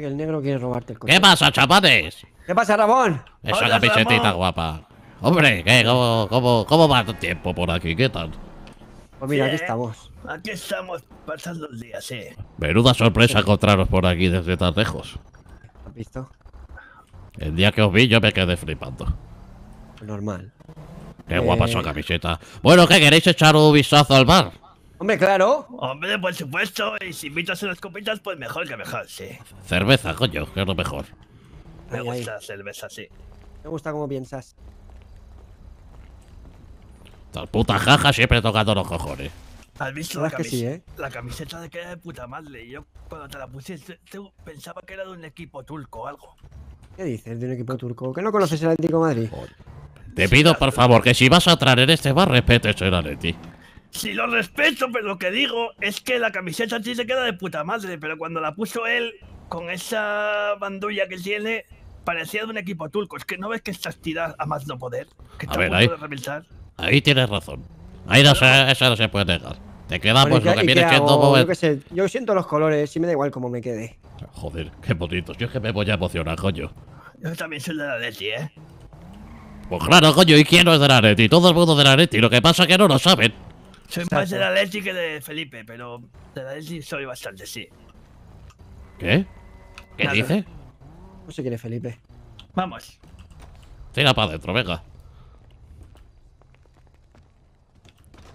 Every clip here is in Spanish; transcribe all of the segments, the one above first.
que el negro quiere robarte el coche. ¿Qué pasa, chapates? ¿Qué pasa, Ramón? Esa camiseta guapa. Hombre, ¿qué, cómo, va tu tiempo por aquí? ¿Qué tal? Pues mira, aquí ¿eh? estamos. Aquí estamos pasando los días, ¿eh? Menuda sorpresa encontraros por aquí desde tan lejos. ¿Has visto? El día que os vi yo me quedé flipando. Normal. Qué guapa esa eh, camiseta. Bueno, ¿qué queréis echar un vistazo al bar? Hombre, claro. Hombre, por supuesto. Y si invitas unas copitas, pues mejor que mejor, sí. Cerveza, coño, que es lo mejor. Me gusta la cerveza, sí. Me gusta cómo piensas. Estas puta jaja siempre tocando los cojones. ¿Has visto la, camiseta? ¿eh? la camiseta de que era de puta madre? Yo cuando te la pusiste pensaba que era de un equipo turco o algo. ¿Qué dices de un equipo turco? ¿Que no conoces el Atlético Madrid? Te pido por favor que si vas a traer en este bar respetes el ti. Si lo respeto, pero lo que digo es que la camiseta sí se queda de puta madre, pero cuando la puso él, con esa bandulla que tiene, parecía de un equipo turco. Es que no ves que estás tirada a más no poder, a, ver, ahí, tienes razón. Ahí no se, puede negar. Te queda pues lo que viene siendo... Yo, yo siento los colores y me da igual cómo me quede. Joder, qué bonitos. Yo es que me voy a emocionar, coño. Yo también soy de la ¿eh? Pues claro, coño, ¿y quién no es de la Leti? Todo el mundo de la Leti. Lo que pasa es que no lo saben. Soy más más del Atleti que de Felipe, pero la Atleti soy bastante, sí. ¿Qué? ¿Qué dice? No sé quién es Felipe. Vamos. Tira para adentro, venga.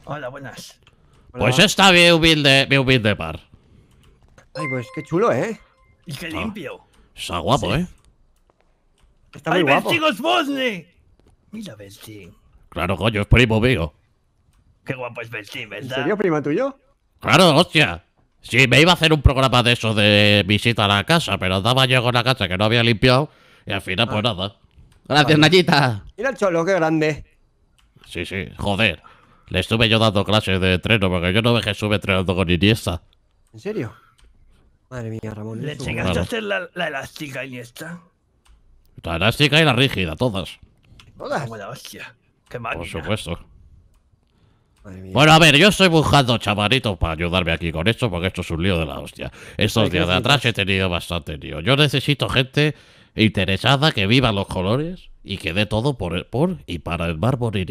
Hola, buenas. Pues está bien humilde, bien humilde par. Ay, pues qué chulo, ¿eh? Y qué ah, limpio. está guapo, ¿eh? Está muy Ay, guapo. bosni Mira, Berti. Claro, coño, es primo mío. Qué guapo es Bertín, ¿verdad? ¿Sería prima tuyo? Claro, hostia. Sí, me iba a hacer un programa de eso, de visita a la casa, pero andaba yo con la casa que no había limpiado y al final, pues ah. nada. Gracias, vale. Nayita. Mira el cholo, qué grande. Sí, sí, joder. Le estuve yo dando clases de treno porque yo no que sube entrenando con Iniesta. ¿En serio? Madre mía, Ramón. ¿Le enseñaste a hacer la, la elástica esta? La elástica y la rígida, todas. Todas. Como hostia. Qué máquina. Por supuesto. Bueno, a ver, yo estoy buscando chavalitos para ayudarme aquí con esto, porque esto es un lío de la hostia. Estos días de atrás he tenido bastante lío. Yo necesito gente interesada que viva los colores y que dé todo por, el, por y para el mar Vale.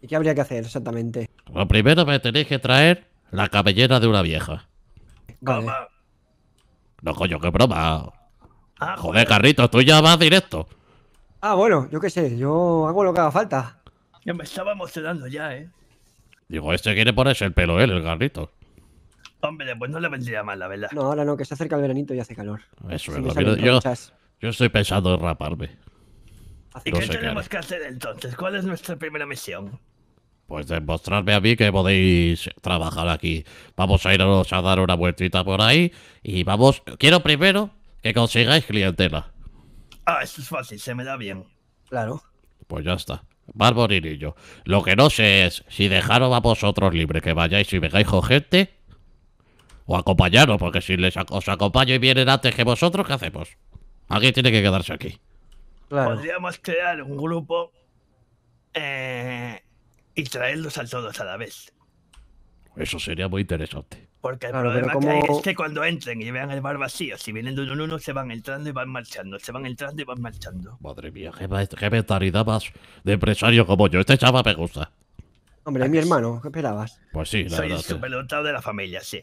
¿Y qué habría que hacer exactamente? Lo primero me tenéis que traer la cabellera de una vieja. Vale. No, coño, qué broma. Ah, joder, Carrito, tú ya vas directo. Ah, bueno, yo qué sé, yo hago lo que haga falta. Ya me estaba emocionando ya, ¿eh? Digo, este quiere ponerse el pelo él, el garrito. Hombre, pues no le vendría mal, la verdad. No, ahora no, que se acerca el veranito y hace calor. Eso es lo yo, yo estoy pensado en raparme. ¿Y qué tenemos que hacer entonces? ¿Cuál es nuestra primera misión? Pues demostrarme a mí que podéis trabajar aquí. Vamos a irnos a dar una vueltita por ahí y vamos... Quiero primero que consigáis clientela. Ah, eso es fácil, se me da bien. Claro. Pues ya está y Lo que no sé es si dejaros a vosotros libres que vayáis y vengáis con gente o acompañaros, porque si les os acompaño y vienen antes que vosotros, ¿qué hacemos? Alguien tiene que quedarse aquí. Podríamos crear un grupo eh, y traerlos a todos a la vez. Eso sería muy interesante. Porque el problema hay es que cuando entren y vean el bar vacío, si vienen de uno en uno, se van entrando y van marchando, se van entrando y van marchando. Madre mía, qué, qué mentalidad más de empresario como yo. Este chava me gusta. Hombre, es mi hermano, ¿qué esperabas? Pues sí, la Soy verdad. Soy el sí. de la familia, sí.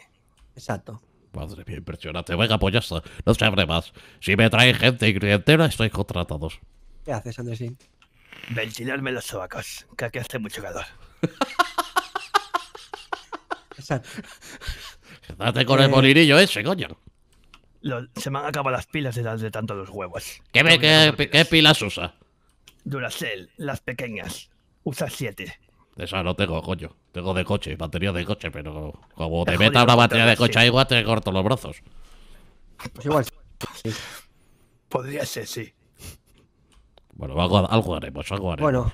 Exacto. Madre mía, impresionante. Venga, pues No se abre más. Si me traen gente y clientela, estoy contratados. ¿Qué haces, Andresín? Ventilarme los sobacos, que aquí hace mucho calor. Exacto. Date con el eh, molinillo ese, coño. se me han acabado las pilas de, de tanto los huevos. ¿Qué, pilas. ¿Qué, pilas usa? Duracell, las pequeñas. Usa siete. Esa no tengo, coño. Tengo de coche, batería de coche, pero como te, metas meta una batería de coche ahí, igual te corto los brazos. Pues igual. Podría ser, sí. Bueno, algo, algo haremos, algo haremos. Bueno,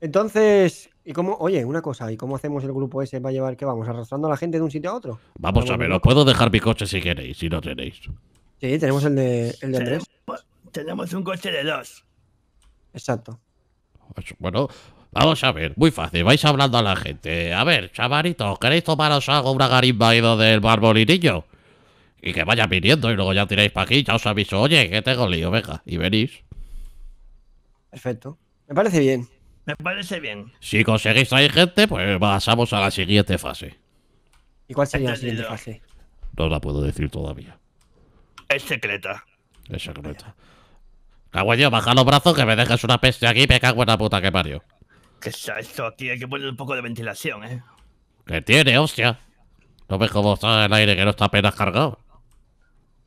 entonces, ¿Y cómo, oye, una cosa, ¿y cómo hacemos el grupo ese para llevar que vamos? ¿Arrastrando a la gente de un sitio a otro? Vamos a ver, os puedo dejar mi coche si queréis, si no tenéis. Sí, tenemos el de, el Andrés. Tenemos, un coche de dos. Exacto. Pues, bueno, vamos a ver, muy fácil, vais hablando a la gente. A ver, chavaritos, ¿queréis tomaros algo, una garimba ido del barbolinillo? Y que vaya viniendo y luego ya tiráis para aquí, ya os aviso, oye, que tengo lío, venga, y venís. Perfecto, me parece bien. Me parece bien. Si conseguís traer gente, pues pasamos a la siguiente fase. ¿Y cuál sería este la siguiente fase? No la puedo decir todavía. Es secreta. Es secreta. Cagüeño, baja los brazos que me dejes una peste aquí me cago en la puta que parió. Que esto aquí, hay que poner un poco de ventilación, ¿eh? Que tiene, hostia. No ves cómo está el aire que no está apenas cargado.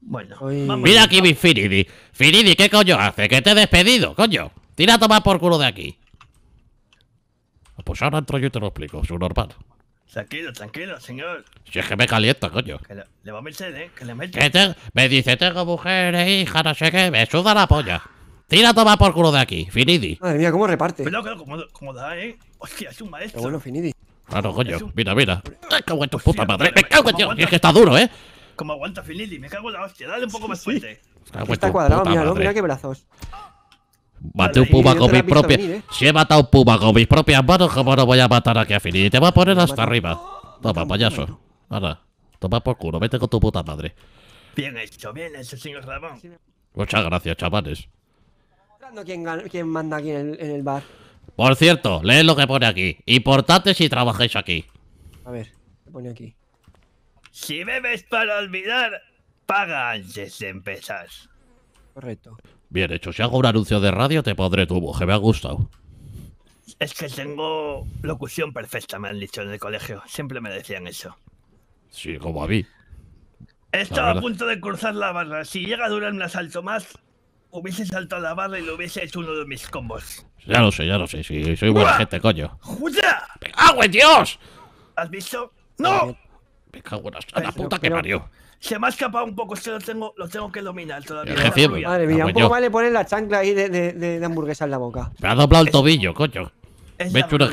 Bueno, mira aquí mi Finidi. Finidi, ¿qué coño hace? Que te he despedido, coño. Tira a tomar por culo de aquí pues ahora entro yo y te lo explico, su normal. Tranquilo, tranquilo, señor. Si es que me calienta, coño. Que le, va a meter, ¿eh? Que le mete. Que me dice, tengo mujeres, hija, no sé qué, me suda la polla. Tira toma por culo de aquí, Finidi. Madre mía, cómo reparte. Pero claro, como, da, ¿eh? Hostia, es un maestro. Qué bueno, Finidi. Claro, coño, mira, mira. Me cago en tu puta madre, me, cago en Dios. es que está duro, ¿eh? Como aguanta Finidi, me cago en la hostia, dale un poco más fuerte. Está cuadrado, mira, Mira qué brazos. Mate un puma con mis propias... Si he matado un puma con mis propias manos, ¿cómo no voy a matar aquí a Fini? te va a poner hasta arriba. Toma, payaso. Ahora, toma por culo, vete con tu puta madre. Bien hecho, bien hecho, señor Ramón. Muchas gracias, chavales. ¿Quién, manda aquí en el, bar? Por cierto, lee lo que pone aquí. portate si trabajáis aquí. A ver, ¿qué pone aquí? Si bebes para olvidar, paga antes de empezar. Correcto. Bien hecho. Si hago un anuncio de radio, te podré tu que me ha gustado. Es que tengo locución perfecta, me han dicho en el colegio. Siempre me decían eso. Sí, como a mí. Estaba a punto de cruzar la barra. Si llega a durar un asalto más, hubiese saltado la barra y lo hubiese hecho uno de mis combos. Ya lo sé, ya lo sé. Sí, soy buena gente, coño. ¡Joder! ¡Ah, Dios! ¿Has visto? ¡No! a la, puta que parió. Se me ha escapado un poco, es que lo tengo, tengo que dominar todavía. Madre mía, un poco vale poner la chancla ahí de, hamburguesa en la boca. Me ha doblado el tobillo, coño. Me he hecho una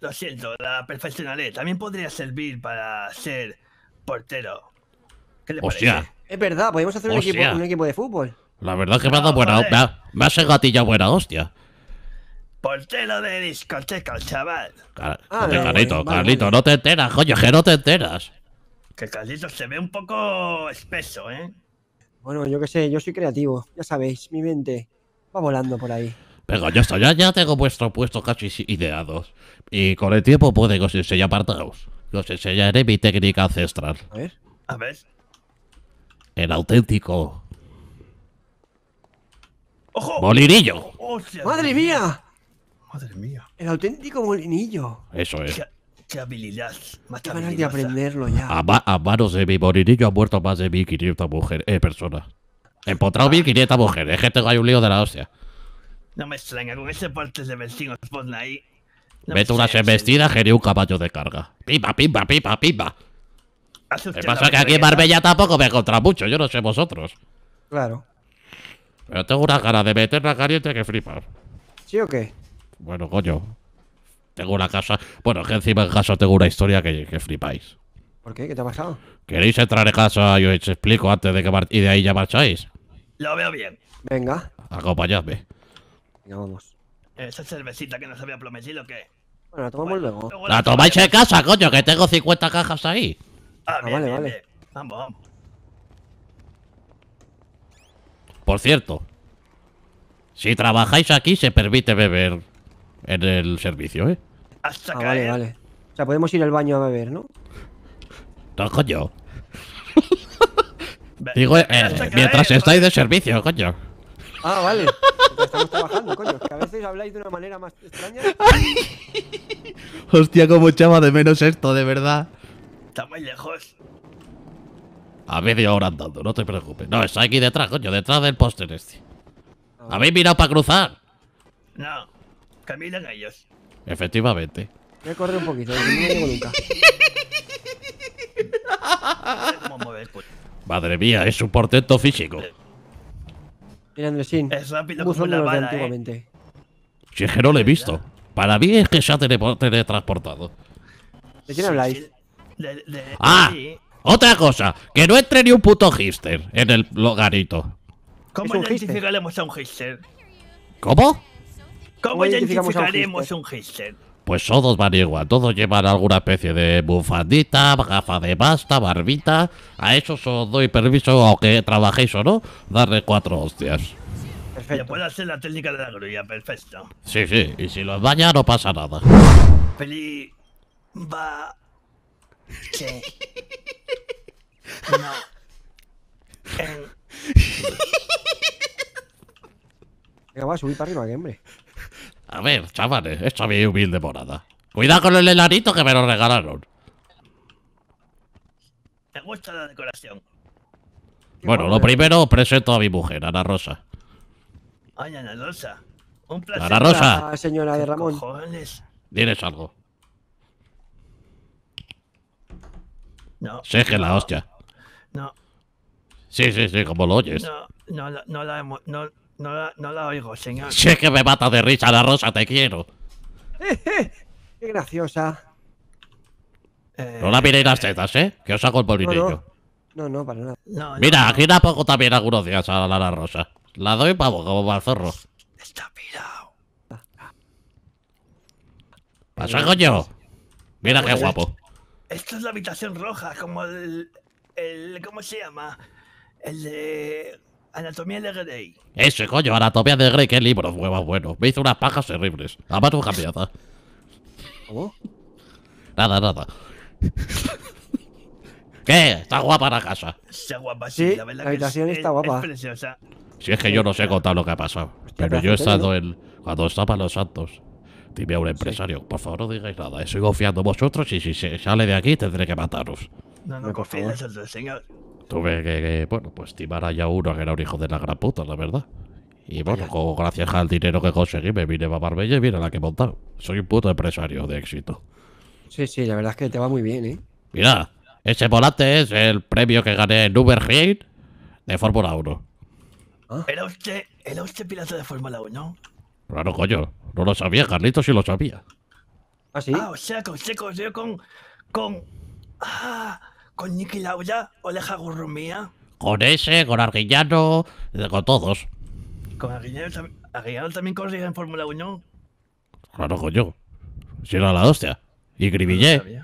Lo siento, la perfeccionaré. También podría servir para ser portero. ¿Qué Es verdad, podemos hacer un equipo, un equipo, de fútbol. La verdad que me ha dado ah, buena. Me ha, me ha buena hostia. Portero de discoteca, chaval. Ah, no, Carlito, Carlito, no te enteras, coño, que no te enteras. Que Carlito se ve un poco espeso, ¿eh? Bueno, yo qué sé, yo soy creativo, ya sabéis, mi mente va volando por ahí. Pero ya está, ya, tengo vuestros puesto casi ideados. Y con el tiempo puede que os enseñe apartados. Os enseñaré mi técnica ancestral. A ver. A ver. El auténtico. ¡Ojo! ¡Molirillo! ¡Madre mía! Madre mía. El auténtico molinillo. Eso es. Qué, habilidad. Más qué de aprenderlo ya. A, manos de mi molinillo ha muerto más de 1500 mujeres, eh, personas. Empotrado 1500 mujeres. Es que tengo ahí un lío de la hostia. No me extraña, con ese parte de vecinos por ahí. No Vete unas embestidas, que un caballo de carga. Pimba, pimba, pimba, pimba. que pasa que aquí en Marbella tampoco me encontrado mucho, yo no sé vosotros. Claro. Pero tengo una cara de meter la caliente que flipas. ¿Sí o qué? Bueno, coño. Tengo una casa. Bueno, es que encima en casa tengo una historia que, flipáis. ¿Por qué? ¿Qué te ha pasado? ¿Queréis entrar en casa? Yo os explico antes de que y de ahí ya marcháis. Lo veo bien. Venga. Acompañadme. Venga, vamos. Esa cervecita que nos había prometido, ¿qué? Bueno, la tomamos luego. La, tomáis en casa, coño, que tengo 50 cajas ahí. Ah, ah vale, vale. Vamos, vamos. Por cierto, si trabajáis aquí se permite beber en el servicio, ¿eh? Hasta ah, Vale, vale. O sea, podemos ir al baño a beber, ¿no? No, coño. Digo, eh, mientras estáis de servicio, coño. Ah, vale. estamos trabajando, coño. Que a veces habláis de una manera más extraña. Hostia, cómo echaba de menos esto, de verdad. Está muy lejos. A medio hora andando, no te preocupes. No, está aquí detrás, coño, detrás del póster este. Ah, ¿Habéis mirado para cruzar? No. Caminan ellos. Efectivamente. a correr un poquito, no me nunca. Pues. Madre mía, es un portento físico. Eh. Mira, Andresín. Es rápido como una bala, antiguamente. Eh. Si es que no lo he visto. Para mí es que se ha teletransportado. ¿De quién habláis? De, ¡Ah! Otra cosa, que no entre ni un puto hister en el logarito. ¿Cómo identificaremos a un hister? ¿Cómo? ¿Cómo identificaremos a un hipster? Pues todos van igual, todos llevan alguna especie de bufandita, gafa de pasta, barbita. A esos os doy permiso, aunque trabajéis o no, darle cuatro hostias. Perfecto. puede hacer la técnica de la grulla, perfecto. Sí, sí, y si los baña no pasa nada. Peli... va... che… No. En... Venga, va a subir para arriba, hombre. A ver, chavales, esta bien humilde morada. Cuidado con el helarito que me lo regalaron. Me gusta la decoración. Bueno, lo ¿eh? primero presento a mi mujer, Ana Rosa. Ay, Ana Rosa. Un placer. Ana Rosa. señora de Ramón. Diles algo. No. Sé que la hostia. No. Sí, sí, sí, como lo oyes. No, no, no, la hemos. No, no la, no la oigo, señor. Sé es que me mata de risa la rosa, te quiero. qué graciosa. no la eh, miréis las eh, tetas, ¿eh? Que os hago el polvillo. No, no, para nada. Mira, aquí la pongo también algunos días a la, la rosa. La doy para vos, como para el zorro. Está pirado. ¿Pasa, coño? Mira qué guapo. esta es la habitación roja, como el, el ¿Cómo se llama? El de Anatomía de Grey. Ese coño, Anatomía de Grey, qué libro más bueno. Me hizo unas pajas terribles. La un cambiada. ¿Cómo? Nada, nada. ¿Qué? Está guapa la casa. guapa, sí. la, habitación está guapa. Si es que yo no sé contar lo que ha pasado. Pero yo he estado en. Cuando estaba en Los Santos, dime a un empresario, por favor no digáis nada, estoy confiando en vosotros y si se sale de aquí tendré que mataros. No, no confía en el señor. Tuve que, bueno, pues timar ya uno que era un hijo de la gran puta, la verdad. Y bueno, gracias al dinero que conseguí, me vine a Marbella y mira la que he Soy un puto empresario de éxito. Sí, sí, la verdad es que te va muy bien, ¿eh? Mira, ese volante es el premio que gané en Uber Reign de Fórmula 1. Ah. ¿Era, usted, ¿Era usted piloto de Fórmula 1? Claro, coño. No lo sabía, Carlitos sí lo sabía. ¿Ah, sí? Ah, o sea, con... con... Ah, con Niki Laura o Leja Gurrumía. Con ese, con Arguillano, con todos. Con Arguillano, también corría en Fórmula 1. Claro, coño. Si era la hostia. Y Gribillé.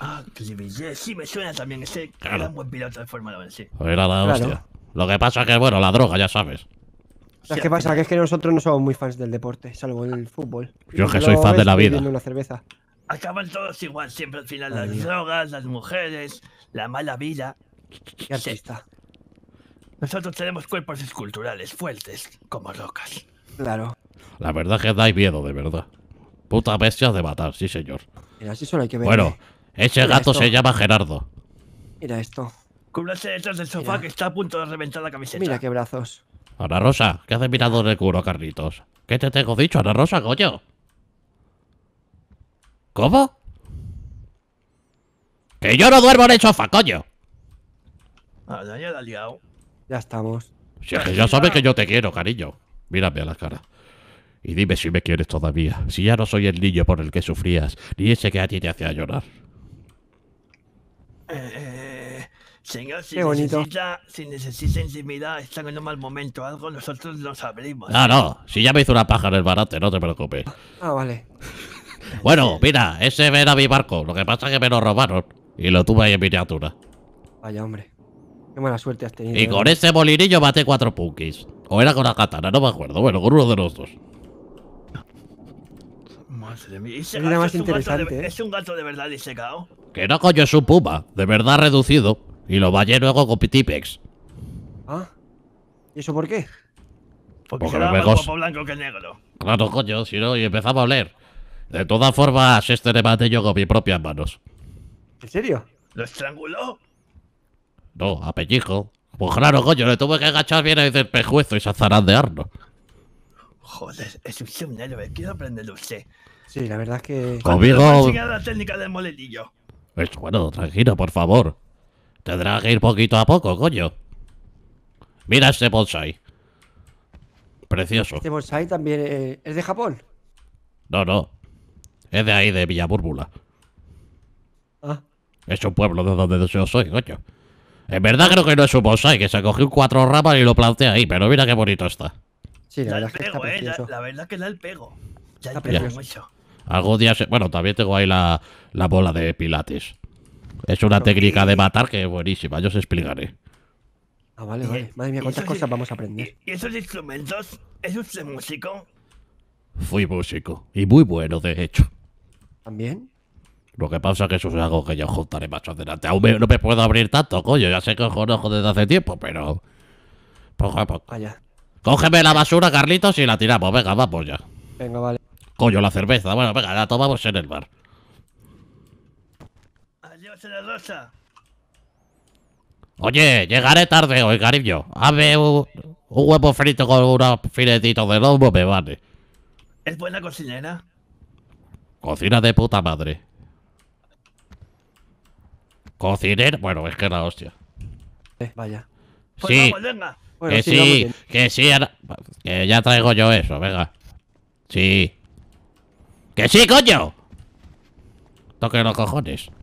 ah, Gribillé, sí me suena también. Ese era un buen piloto de Fórmula 1, sí. Pues era la hostia. Lo que pasa es que, bueno, la droga, ya sabes. Lo que pasa? es que nosotros no somos muy fans del deporte, salvo el fútbol. Yo que soy fan de la vida. Una cerveza acaban todos igual, siempre al final. las drogas, las mujeres, la mala vida. Qué artista. Nosotros tenemos cuerpos esculturales fuertes, como rocas. Claro. La verdad que dais miedo, de verdad. Puta bestia de matar, sí, señor. Mira, así solo hay que ver. Bueno, ese gato se llama Gerardo. Mira esto. Cúbrase detrás del sofá que está a punto de reventar la camiseta. Mira qué brazos. Ana Rosa, ¿qué haces mirando de el culo, Carlitos? ¿Qué te tengo dicho, Ana Rosa, coño? ¿Cómo? ¡Que yo no duermo en el sofá, coño! Ah, ya, ya la liado. Ya estamos. Si es que ya sabes que yo te quiero, cariño. Mírame a la cara. Y dime si me quieres todavía. Si ya no soy el niño por el que sufrías, ni ese que a ti te hacía llorar. Eh, eh, señor, si Qué bonito. necesita, si necesita intimidad, está en un mal momento. Algo nosotros lo sabremos. Ah, no. Si ya me hizo una paja en el barate, no te preocupes. Ah, vale. Bueno, mira, ese era mi barco. Lo que pasa es que me lo robaron. Y lo tuve ahí en miniatura. Vaya, hombre. Qué mala suerte has tenido. Y ¿eh? con ese molinillo bate cuatro punkis. O era con la katana, no me acuerdo. Bueno, con uno de los dos. Madre mía. Ese más interesante, ¿eh? es un gato de verdad disecado. Que no, coño, es un puma. De verdad reducido. Y lo vallé luego con Pitipex. ¿Ah? ¿Y eso por qué? Porque, Porque se blanco que negro. Claro, coño, si no, y empezaba a oler. De todas formas, este debate yo con mis propias manos. ¿En serio? ¿Lo estranguló? No, a Pues claro, coño, le tuve que agachar bien ahí del pejuezo y de arno. Joder, es un héroe, quiero aprenderlo dulce. Sí, la verdad es que... Conmigo... la técnica del moletillo. Es pues bueno, tranquilo, por favor. Tendrá que ir poquito a poco, coño. Mira este bonsai. Precioso. Este bonsai también eh, es de Japón. No, no. Es de ahí, de Villabúrbula. Ah. Es un pueblo de donde yo soy, coño. En verdad creo que no es un bonsai, que se cogió cuatro ramas y lo planté ahí, pero mira qué bonito está. Sí, la, verdad que pego, está eh, la, verdad que da el pego. Ya está pego mucho. Bueno, también tengo ahí la, bola de pilates. Es una técnica de matar que es buenísima, yo os explicaré. Ah, vale, vale. Madre mía, cuántas cosas vamos a aprender. ¿Y esos instrumentos? ¿Es usted músico? Fui músico, y muy bueno, de hecho. ¿También? Lo que pasa es que eso es algo que yo juntaré más adelante. Aún no me puedo abrir tanto, coño. Ya sé que os conozco desde hace tiempo, pero. Cógeme la basura, Carlitos, y la tiramos. Venga, vamos pues ya. Venga, vale. Coño, la cerveza. Bueno, venga, la tomamos en el bar. Adiós, la rosa. Oye, llegaré tarde hoy, cariño. Hazme un, huevo frito con unos filetitos de lomo, me vale. ¿Es buena cocinera? Cocina de puta madre. Cociner... Bueno, es que es la hostia. Eh, vaya. Pues sí. que sí, que sí. Que ya traigo yo eso, venga. Sí. Que sí, coño. Toque los cojones.